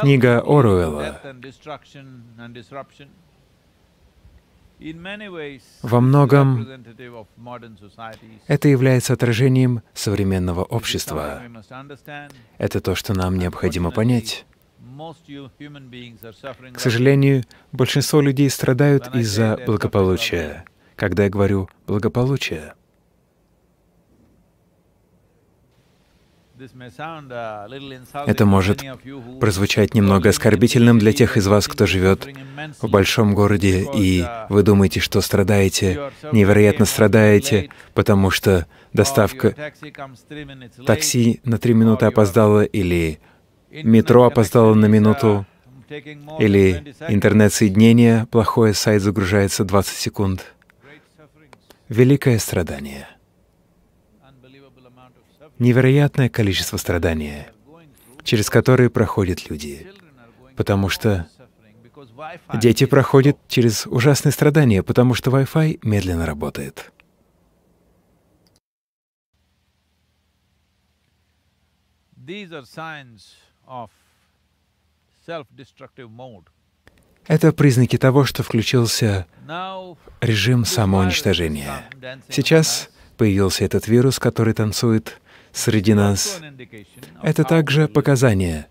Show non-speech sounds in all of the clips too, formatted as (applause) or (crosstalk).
Книга Оруэлла. Во многом это является отражением современного общества. Это то, что нам необходимо понять. К сожалению, большинство людей страдают из-за благополучия. Когда я говорю «благополучие», Это может прозвучать немного оскорбительным для тех из вас, кто живет в большом городе, и вы думаете, что страдаете, невероятно страдаете, потому что доставка такси на три минуты опоздала, или метро опоздало на минуту, или интернет-соединение плохое, сайт загружается 20 секунд. Великое страдание — невероятное количество страдания, через которые проходят люди, потому что дети проходят через ужасные страдания, потому что Wi-Fi медленно работает. Это признаки того, что включился режим самоуничтожения. Сейчас появился этот вирус, который танцует среди нас. Это также показание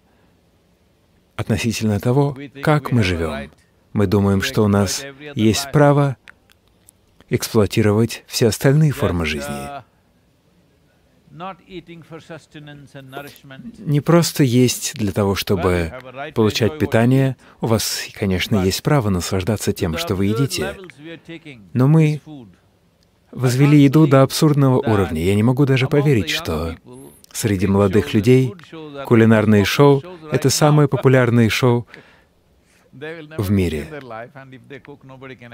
относительно того, как мы живем. Мы думаем, что у нас есть право эксплуатировать все остальные формы жизни. Не просто есть для того, чтобы получать питание, у вас, конечно, есть право наслаждаться тем, что вы едите, но мы возвели еду до абсурдного уровня. Я не могу даже поверить, что среди молодых людей кулинарные шоу — это самые популярные шоу в мире.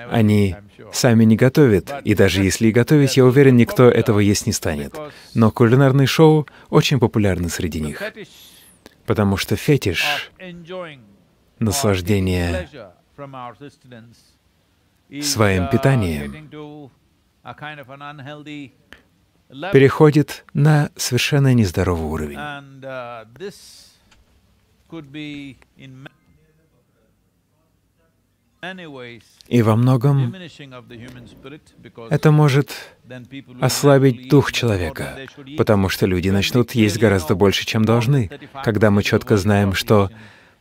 Они сами не готовят, и даже если и готовить, я уверен, никто этого есть не станет. Но кулинарные шоу очень популярны среди них, потому что фетиш — наслаждение своим питанием переходит на совершенно нездоровый уровень. Uh, И во многом это может ослабить дух человека, потому что люди начнут есть гораздо больше, чем должны, когда мы четко знаем, что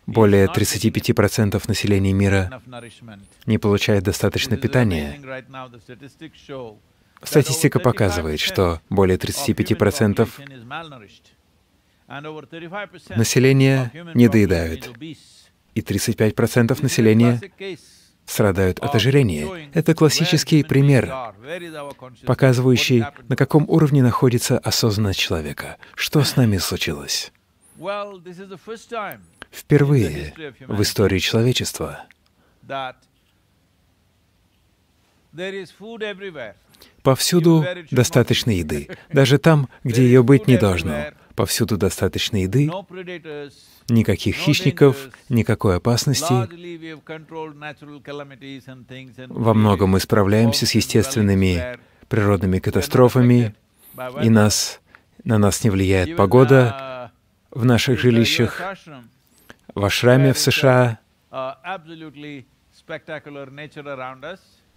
более 35% населения мира не получает достаточно питания. Статистика показывает, что более 35% населения недоедают, и 35% населения страдают от ожирения. Это классический пример, показывающий, на каком уровне находится осознанность человека, что с нами случилось. Впервые в истории человечества повсюду достаточно еды, (laughs) даже там, где ее быть не должно. Повсюду достаточно еды, никаких хищников, никакой опасности. Во многом мы справляемся с естественными природными катастрофами, и нас, на нас не влияет погода, uh, в наших жилищах, в ашраме в США,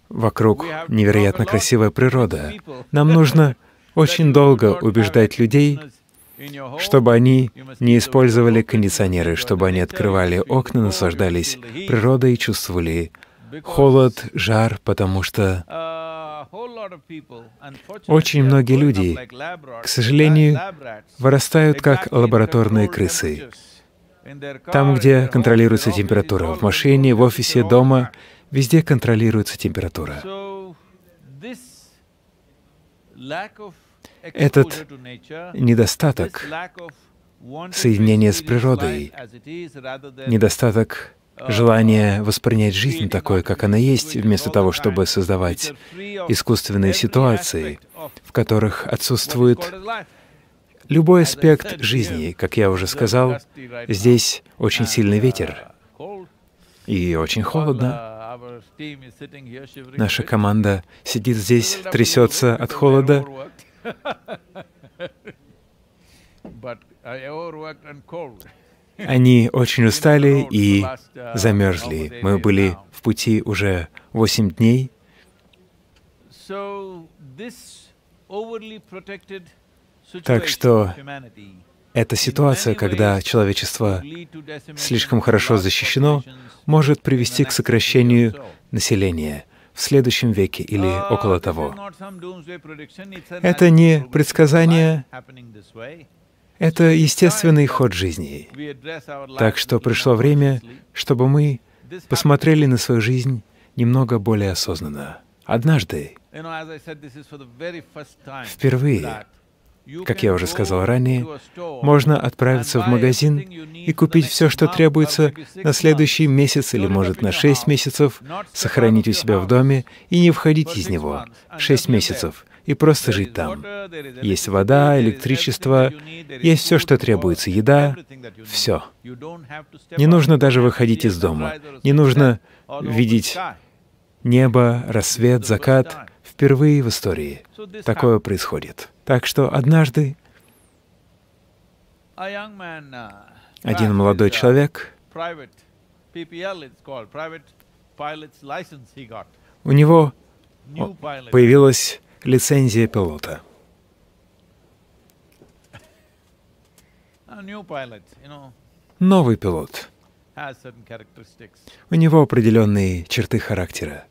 Вокруг невероятно красивая природа. Нам нужно очень долго убеждать людей, чтобы они не использовали кондиционеры, чтобы они открывали окна, наслаждались природой и чувствовали холод, жар, потому что очень многие люди, к сожалению, вырастают как лабораторные крысы. Там, где контролируется температура, в машине, в офисе, дома, везде контролируется температура. Этот недостаток соединения с природой, недостаток желание воспринять жизнь такой, как она есть, вместо того, чтобы создавать искусственные ситуации, в которых отсутствует любой аспект жизни. Как я уже сказал, здесь очень сильный ветер и очень холодно. Наша команда сидит здесь, трясется от холода. Они очень устали и замерзли. Мы были в пути уже 8 дней. Так что эта ситуация, когда человечество слишком хорошо защищено, может привести к сокращению населения в следующем веке или uh, около того. Это не предсказание, это естественный ход жизни. Так что пришло время, чтобы мы посмотрели на свою жизнь немного более осознанно. Однажды, впервые, как я уже сказал ранее, можно отправиться в магазин и купить все, что требуется на следующий месяц или, может, на шесть месяцев, сохранить у себя в доме и не входить из него шесть месяцев, и просто жить там. Есть вода, электричество, есть все, что требуется, еда, все. Не нужно даже выходить из дома, не нужно видеть небо, рассвет, закат. Впервые в истории такое происходит. Так что однажды один молодой человек, у него появилась Лицензия пилота. Новый пилот. У него определенные черты характера.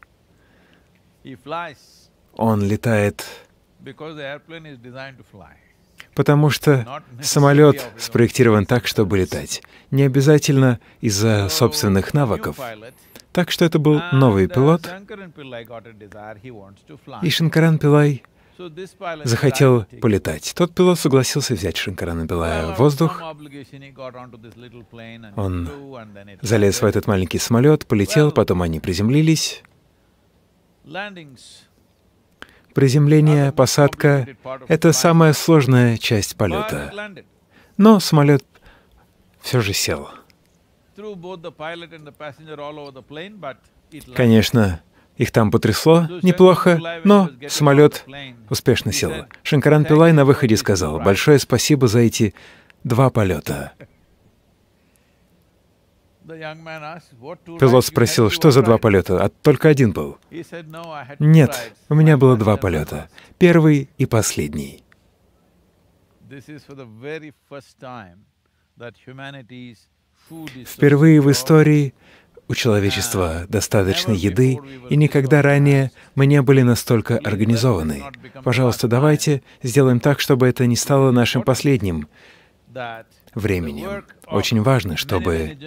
Он летает, потому что самолет спроектирован так, чтобы летать. Не обязательно из-за собственных навыков. Так что это был новый пилот. И Шинкаран Пилай захотел полетать. Тот пилот согласился взять Шинкарана Пилая в воздух. Он залез в этот маленький самолет, полетел, потом они приземлились. Приземление, посадка — это самая сложная часть полета. Но самолет все же сел. Конечно, их там потрясло неплохо, но самолет успешно сел. Шинкаран Пилай на выходе сказал, «Большое спасибо за эти два полета». Пилот спросил, что за два полета, а только один был. Нет, у меня было два полета, первый и последний. Впервые в истории у человечества достаточно еды, и никогда ранее мы не были настолько организованы. Пожалуйста, давайте сделаем так, чтобы это не стало нашим последним временем. Очень важно, чтобы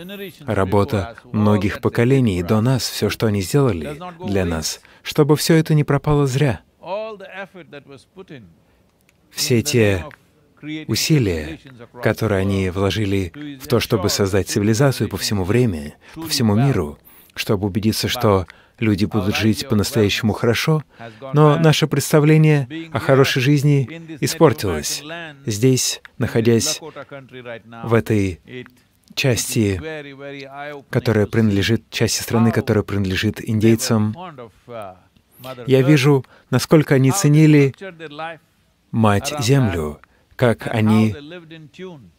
работа многих поколений до нас, все, что они сделали для нас, чтобы все это не пропало зря. Все те усилия, которые они вложили в то, чтобы создать цивилизацию по всему времени, по всему миру, чтобы убедиться, что люди будут жить по-настоящему хорошо, но наше представление о хорошей жизни испортилось. Здесь, находясь в этой части, которая принадлежит, части страны, которая принадлежит индейцам, я вижу, насколько они ценили мать землю, как они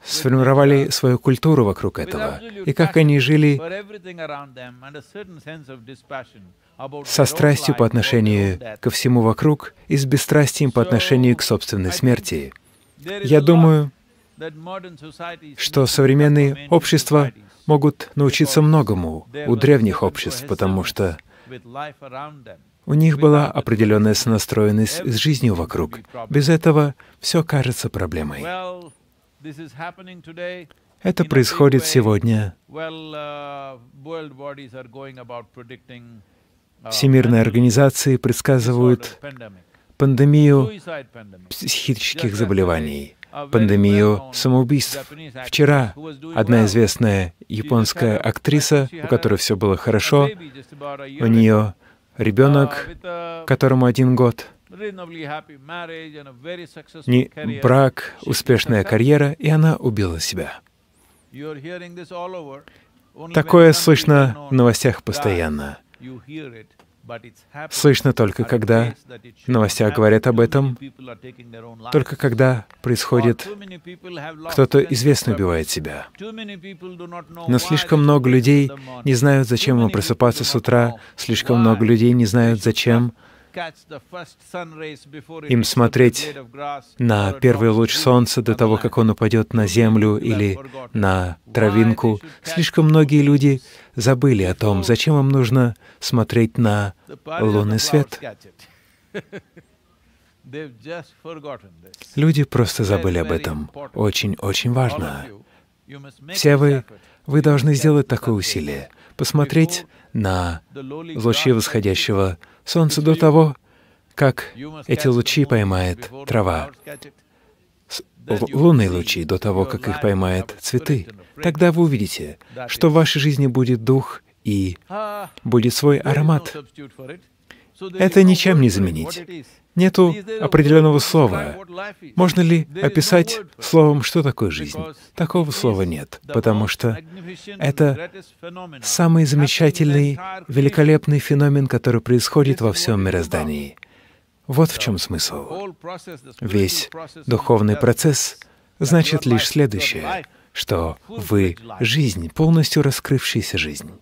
сформировали свою культуру вокруг этого, и как они жили со страстью по отношению ко всему вокруг и с бесстрастием по отношению к собственной смерти. Я думаю, что современные общества могут научиться многому у древних обществ, потому что у них была определенная сонастроенность с жизнью вокруг. Без этого все кажется проблемой. Это происходит сегодня. Всемирные организации предсказывают пандемию психических заболеваний, пандемию самоубийств. Вчера одна известная японская актриса, у которой все было хорошо, у нее ребенок, которому один год, не брак, успешная карьера, и она убила себя. Такое слышно в новостях постоянно. Слышно только, когда в новостях говорят об этом, только когда происходит, кто-то известный убивает себя. Но слишком много людей не знают, зачем им просыпаться с утра, слишком много людей не знают, зачем им смотреть на первый луч солнца до того, как он упадет на землю или на травинку. Слишком многие люди забыли о том, зачем им нужно смотреть на лунный свет. (laughs) Люди просто забыли об этом. Очень-очень важно. Все вы, вы должны сделать такое усилие, посмотреть на лучи восходящего солнца до того, как эти лучи поймает трава, лунные лучи до того, как их поймает цветы. Тогда вы увидите, что в вашей жизни будет дух и ah, будет свой аромат. Это ничем не заменить. Нету определенного слова. Можно ли описать словом, что такое жизнь? Такого слова нет, потому что это самый замечательный, великолепный феномен, который происходит во всем мироздании. Вот в чем смысл. Весь духовный процесс значит лишь следующее, что вы — жизнь, полностью раскрывшаяся жизнь.